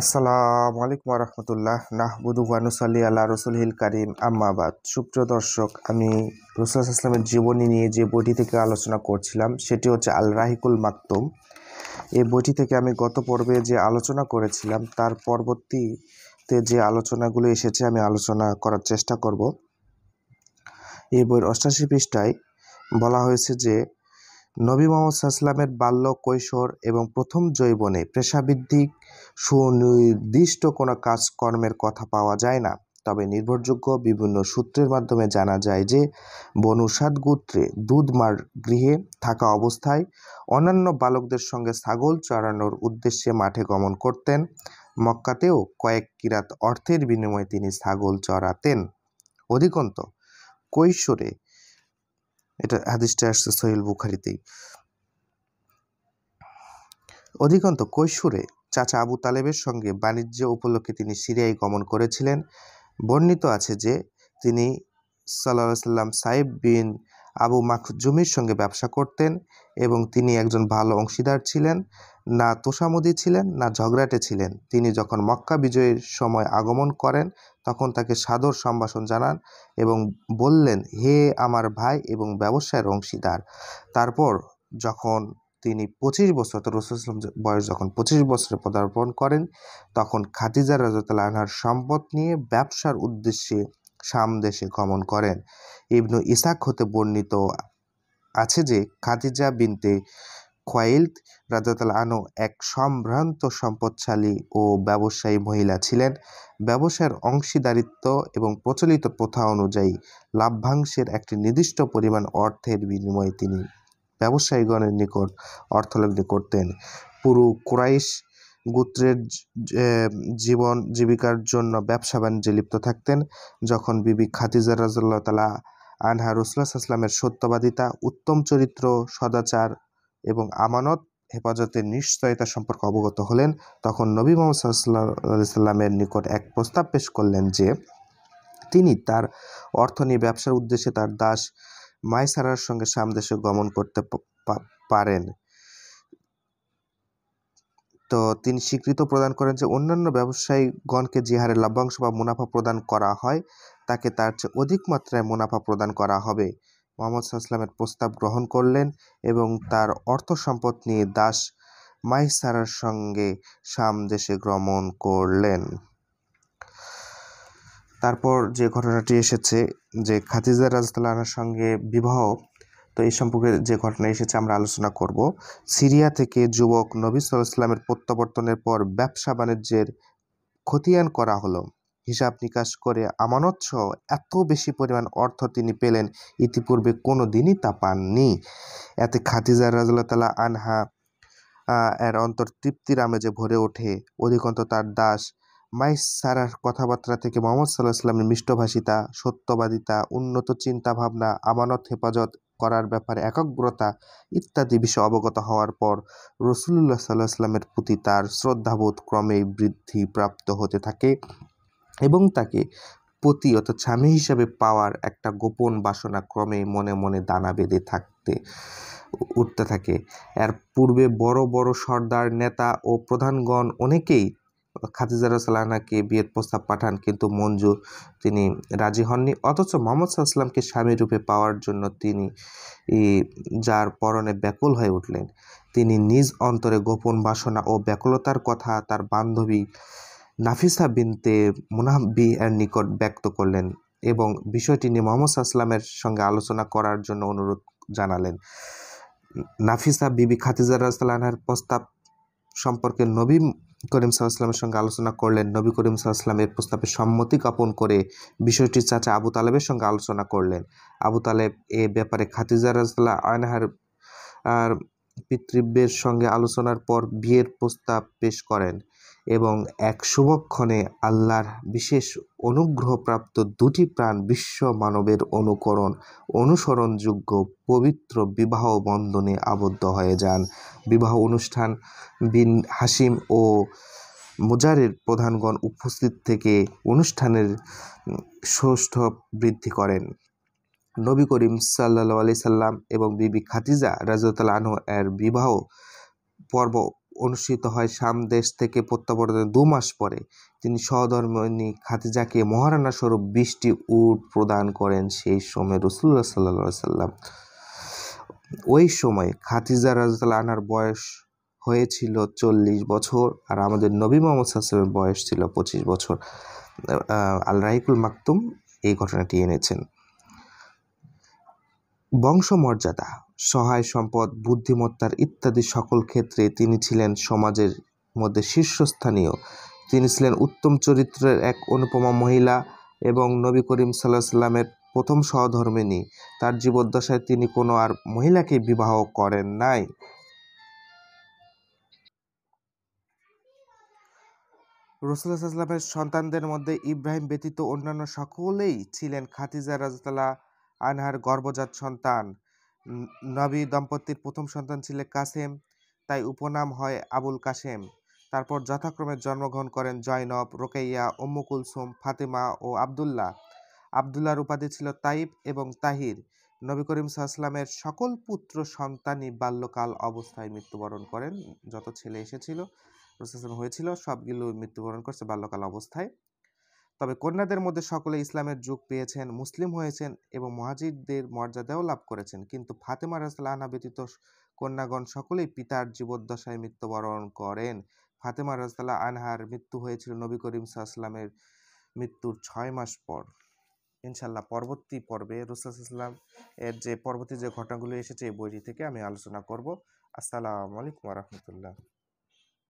আসসালামু আলাইকুম রহমতুল্লাহ নাহবুদু ওয়ানুসাল্লি আল্লাহ রসুল হিল কারিম আম্মাবাদ সুপ্রিয় দর্শক আমি রসুল ইসলামের জীবনী নিয়ে যে বইটি থেকে আলোচনা করছিলাম সেটি হচ্ছে আল রাহিকুল মাকতুম এই বইটি থেকে আমি গত পর্বে যে আলোচনা করেছিলাম তার পরবর্তীতে যে আলোচনাগুলো এসেছে আমি আলোচনা করার চেষ্টা করব এই বইয়ের অষ্টাশি পৃষ্ঠায় বলা হয়েছে যে নবী মোহাম্মদ সাল্লামের বাল্য কৈশোর এবং প্রথম জৈবনে পেশাভিত্তিক সুনির্দিষ্ট কোনো কাজকর্মের কথা পাওয়া যায় না তবে নির্ভরযোগ্য বিভিন্ন সূত্রের মাধ্যমে জানা যায় যে বনুসাদ গোত্রে দুধমার গৃহে থাকা অবস্থায় অন্যান্য বালকদের সঙ্গে ছাগল চড়ানোর উদ্দেশ্যে মাঠে গমন করতেন মক্কাতেও কয়েক কিরাত অর্থের বিনিময়ে তিনি ছাগল চড়াতেন অধিকন্ত কৈশোরে এটা হাদিসটা আসছে সহিল বুখারিতেই অধিকন্ত কৈশুরে চাচা আবু তালেবের সঙ্গে বাণিজ্য উপলক্ষে তিনি সিরিয়ায় গমন করেছিলেন বর্ণিত আছে যে তিনি সাল্লাহ সাল্লাম সাহেব বিন আবু মাখজুমির সঙ্গে ব্যবসা করতেন এবং তিনি একজন ভালো অংশীদার ছিলেন না তোষামুদি ছিলেন না ঝগড়াটে ছিলেন তিনি যখন মক্কা বিজয়ের সময় আগমন করেন তখন তাকে সাদর সম্ভাষণ জানান এবং বললেন হে আমার ভাই এবং ব্যবসায়ের অংশীদার তারপর যখন তিনি পঁচিশ বছর অর্থাৎ রসুলাম বয়স যখন পঁচিশ বছরে পদার্পণ করেন তখন খাদিজা রাজাতাল আনহার সম্পদ নিয়ে ব্যবসার উদ্দেশ্যে সামদেশে গমন করেন ইবনু ইসাক হতে বর্ণিত আছে যে খাদিজা বিনতে খোয়াইলদ রাজাতাল আনো এক সম্ভ্রান্ত সম্পদশালী ও ব্যবসায়ী মহিলা ছিলেন ব্যবসার অংশীদারিত্ব এবং প্রচলিত প্রথা অনুযায়ী লাভ্যাংশের একটি নির্দিষ্ট পরিমাণ অর্থের বিনিময়ে তিনি ব্যবসায়ীগণের নিকট অর্থলগ্নি করতেন পুরু ক্রাইশ গোত্রের জীবন জীবিকার জন্য ব্যবসা বাণিজ্যে লিপ্ত থাকতেন যখন বিবি খাতিজা রাজাল্লাহ তালা আনহা রসুল্লাহ আসলামের সত্যবাদিতা উত্তম চরিত্র সদাচার এবং আমানত হেফাজতের নিশ্চয়তা সম্পর্কে অবগত হলেন তখন নবী মোহাম্মদ সাল্লামের নিকট এক প্রস্তাব পেশ করলেন যে তিনি তার অর্থ নিয়ে ব্যবসার উদ্দেশ্যে তার দাস মাইসারার সঙ্গে সামদেশে গমন করতে পারেন তো তিনি স্বীকৃত প্রদান করেন যে অন্যান্য ব্যবসায়ীগণকে যে হারে লভ্যাংশ বা মুনাফা প্রদান করা হয় তাকে তার চেয়ে অধিক মাত্রায় মুনাফা প্রদান করা হবে মোহাম্মদ সাল্লামের প্রস্তাব গ্রহণ করলেন এবং তার অর্থ সম্পদ নিয়ে দাস মাইসারার সঙ্গে সামদেশে গমন করলেন তারপর যে ঘটনাটি এসেছে যে খাতিজা রাজতালার সঙ্গে বিবাহ তো এই সম্পর্কে যে ঘটনা এসেছে আমরা আলোচনা করব সিরিয়া থেকে যুবক নবী সাল্লাহ ইসলামের প্রত্যাবর্তনের পর ব্যবসা বাণিজ্যের খতিয়ান করা হলো হিসাব নিকাশ করে আমানত সহ এত বেশি পরিমাণ অর্থ তিনি পেলেন ইতিপূর্বে কোনো দিনই তা পাননি এতে খাতিজা রাজুল্লাহ আনহা এর অন্তর তৃপ্তির আমেজে ভরে ওঠে অধিকন্ত তার দাস মাইস সারার কথাবার্তা থেকে মোহাম্মদ সাল্লাহ ইসলামের মিষ্টভাষিতা সত্যবাদিতা উন্নত চিন্তাভাবনা আমানত হেফাজত করার ব্যাপারে একাগ্রতা ইত্যাদি বিষয়ে অবগত হওয়ার পর রসুল্লাহ সাল্লাহ ইসলামের প্রতি তার শ্রদ্ধাবোধ ক্রমেই বৃদ্ধি প্রাপ্ত হতে থাকে এবং তাকে পতি অর্থাৎ স্বামী হিসাবে পাওয়ার একটা গোপন বাসনা ক্রমে মনে মনে দানা বেঁধে থাকতে উঠতে থাকে এর পূর্বে বড় বড় সর্দার নেতা ও প্রধানগণ অনেকেই খাদিজা রসালানাকে বিয়ের প্রস্তাব পাঠান কিন্তু মঞ্জু তিনি রাজি হননি অথচ মোহাম্মদ সাল্লামকে স্বামী রূপে পাওয়ার জন্য তিনি যার পরনে ব্যাকুল হয়ে উঠলেন তিনি নিজ অন্তরে গোপন বাসনা ও ব্যাকুলতার কথা তার বান্ধবী নাফিসা বিনতে মুনাব্বি এর নিকট ব্যক্ত করলেন এবং বিষয়টি নিয়ে মোহাম্মদ আসলামের সঙ্গে আলোচনা করার জন্য অনুরোধ জানালেন নাফিসা বিবি খাতিজা রাজতালানহার প্রস্তাব সম্পর্কে নবী করিম সাল্লাহামের সঙ্গে আলোচনা করলেন নবী করিম সাল্লাহামের প্রস্তাবে সম্মতি জ্ঞাপন করে বিষয়টি চাচা আবু তালেবের সঙ্গে আলোচনা করলেন আবু তালেব এ ব্যাপারে খাতিজা রাজতালা আয়নাহার আর পিতৃব্যের সঙ্গে আলোচনার পর বিয়ের প্রস্তাব পেশ করেন এবং এক শুভক্ষণে আল্লাহর বিশেষ অনুগ্রহপ্রাপ্ত দুটি প্রাণ বিশ্ব মানবের অনুকরণ অনুসরণযোগ্য পবিত্র বিবাহ বন্ধনে আবদ্ধ হয়ে যান বিবাহ অনুষ্ঠান বিন হাসিম ও মোজারের প্রধানগণ উপস্থিত থেকে অনুষ্ঠানের ষষ্ঠ বৃদ্ধি করেন নবী করিম সাল্লা আলি সাল্লাম এবং বিবি খাতিজা রাজতাল আনহ এর বিবাহ পর্ব অনুষ্ঠিত হয় শাম দেশ থেকে প্রত্যাবর্তনের দু মাস পরে তিনি সহধর্মিনী খাতিজাকে মহারানা স্বরূপ বৃষ্টি উট প্রদান করেন সেই সময় রসুল্লাহ সাল্লা সাল্লাম ওই সময় খাতিজা রাজতাল আনার বয়স হয়েছিল চল্লিশ বছর আর আমাদের নবী মোহাম্মদ সাল্লামের বয়স ছিল পঁচিশ বছর আল রাইকুল মাকতুম এই ঘটনাটি এনেছেন বংশমর্যাদা সহায় সম্পদ বুদ্ধিমত্তার ইত্যাদি সকল ক্ষেত্রে তিনি ছিলেন সমাজের মধ্যে শীর্ষস্থানীয় তিনি ছিলেন উত্তম চরিত্রের এক অনুপমা মহিলা এবং নবী করিম সাল্লাহ সাল্লামের প্রথম সহধর্মিনী তার জীবদ্দশায় তিনি কোনো আর মহিলাকে বিবাহ করেন নাই রসুল্লাহ সাল্লামের সন্তানদের মধ্যে ইব্রাহিম ব্যতীত অন্যান্য সকলেই ছিলেন খাতিজা রাজতালা আনহার গর্ভজাত সন্তান নবী দম্পতির প্রথম সন্তান ছিলেন কাসেম তাই উপনাম হয় আবুল কাসেম তারপর যথাক্রমে জন্মগ্রহণ করেন জয়নব রোকেইয়া উম্মু কুলসুম ফাতেমা ও আবদুল্লাহ আবদুল্লাহর উপাধি ছিল তাইব এবং তাহির নবী করিম সাহসালামের সকল পুত্র সন্তানই বাল্যকাল অবস্থায় মৃত্যুবরণ করেন যত ছেলে এসেছিল হয়েছিল সবগুলো মৃত্যুবরণ করছে বাল্যকাল অবস্থায় তবে কন্যাদের মধ্যে সকলে ইসলামের যুগ পেয়েছেন মুসলিম হয়েছেন এবং মহাজিদদের মর্যাদাও লাভ করেছেন কিন্তু ফাতেমা রাজলাহনা ব্যতীত কন্যাগণ সকলেই পিতার জীবদ্দশায় মৃত্যুবরণ করেন ফাতেমা রাজতালা আনহার মৃত্যু হয়েছিল নবী করিম সাহসাল্লামের মৃত্যুর ছয় মাস পর ইনশাল্লাহ পরবর্তী পর্বে রুসাল ইসলাম এর যে পরবর্তী যে ঘটনাগুলো এসেছে এই বইটি থেকে আমি আলোচনা করব আসসালামু আলাইকুম রহমতুল্লাহ